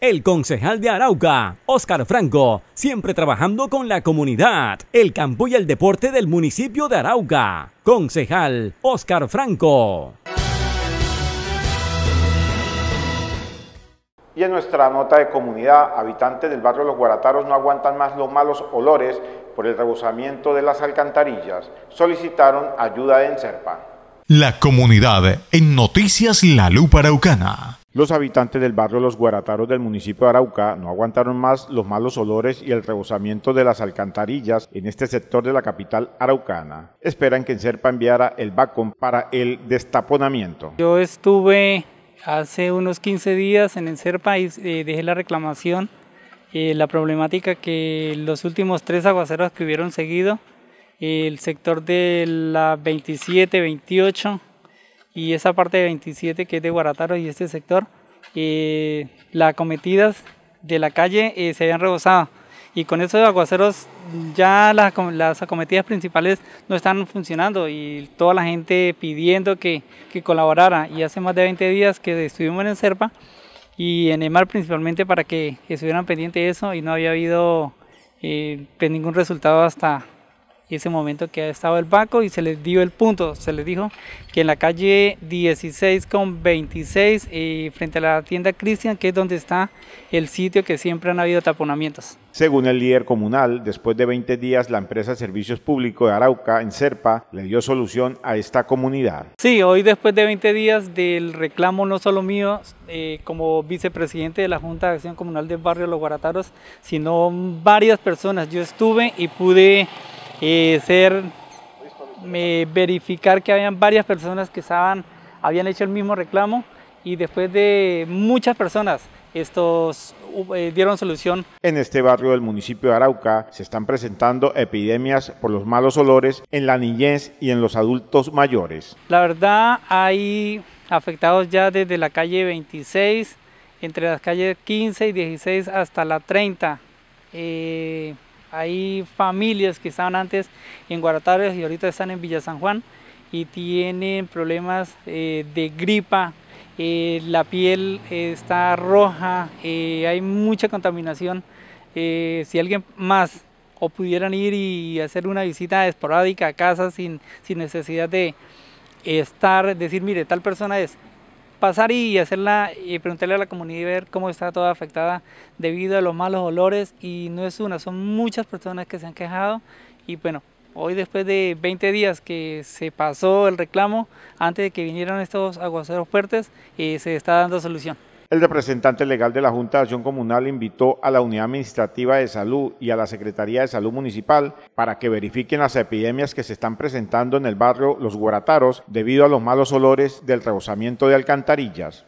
El concejal de Arauca, Óscar Franco, siempre trabajando con la comunidad, el campo y el deporte del municipio de Arauca. Concejal Óscar Franco. Y en nuestra nota de comunidad, habitantes del barrio Los Guarataros no aguantan más los malos olores por el rebosamiento de las alcantarillas. Solicitaron ayuda en Serpa. La comunidad en Noticias La Lupa Araucana. Los habitantes del barrio Los Guarataros del municipio de Arauca no aguantaron más los malos olores y el rebosamiento de las alcantarillas en este sector de la capital araucana. Esperan que ENSERPA enviara el vacón para el destaponamiento. Yo estuve hace unos 15 días en Enserpa y eh, dejé la reclamación. Eh, la problemática que los últimos tres aguaceros que hubieron seguido, el sector de la 27, 28, y esa parte de 27 que es de Guarataro y este sector, eh, las acometidas de la calle eh, se habían rebosado y con esos aguaceros ya las, las, acometidas principales no están funcionando y toda la gente pidiendo que, que colaborara y hace más de 20 días que estuvimos en Serpa y en el mar principalmente para que estuvieran pendientes de eso y no había habido eh, pues, ningún resultado hasta, y ese momento que ha estado el banco y se les dio el punto, se les dijo que en la calle 16 con 26 eh, frente a la tienda Cristian, que es donde está el sitio que siempre han habido taponamientos. Según el líder comunal, después de 20 días la empresa Servicios Públicos de Arauca, en Serpa, le dio solución a esta comunidad. Sí, hoy después de 20 días del reclamo no solo mío eh, como vicepresidente de la Junta de Acción Comunal del Barrio Los Guarataros, sino varias personas. Yo estuve y pude ser, verificar que habían varias personas que estaban, habían hecho el mismo reclamo y después de muchas personas estos eh, dieron solución. En este barrio del municipio de Arauca se están presentando epidemias por los malos olores en la niñez y en los adultos mayores. La verdad hay afectados ya desde la calle 26, entre las calles 15 y 16 hasta la 30. Hay familias que estaban antes en Guaratares y ahorita están en Villa San Juan y tienen problemas eh, de gripa, eh, la piel eh, está roja, hay mucha contaminación. si alguien más o pudieran ir y hacer una visita esporádica a casa sin, sin necesidad de estar, decir, mire, tal persona es, pasar y hacerla y preguntarle a la comunidad y ver cómo está toda afectada debido a los malos olores y no es una, son muchas personas que se han quejado y bueno, hoy después de 20 días que se pasó el reclamo, antes de que vinieran estos aguaceros fuertes, eh, se está dando solución. El representante legal de la Junta de Acción Comunal invitó a la Unidad Administrativa de Salud y a la Secretaría de Salud Municipal para que verifiquen las epidemias que se están presentando en el barrio Los Guarataros debido a los malos olores del rebosamiento de alcantarillas.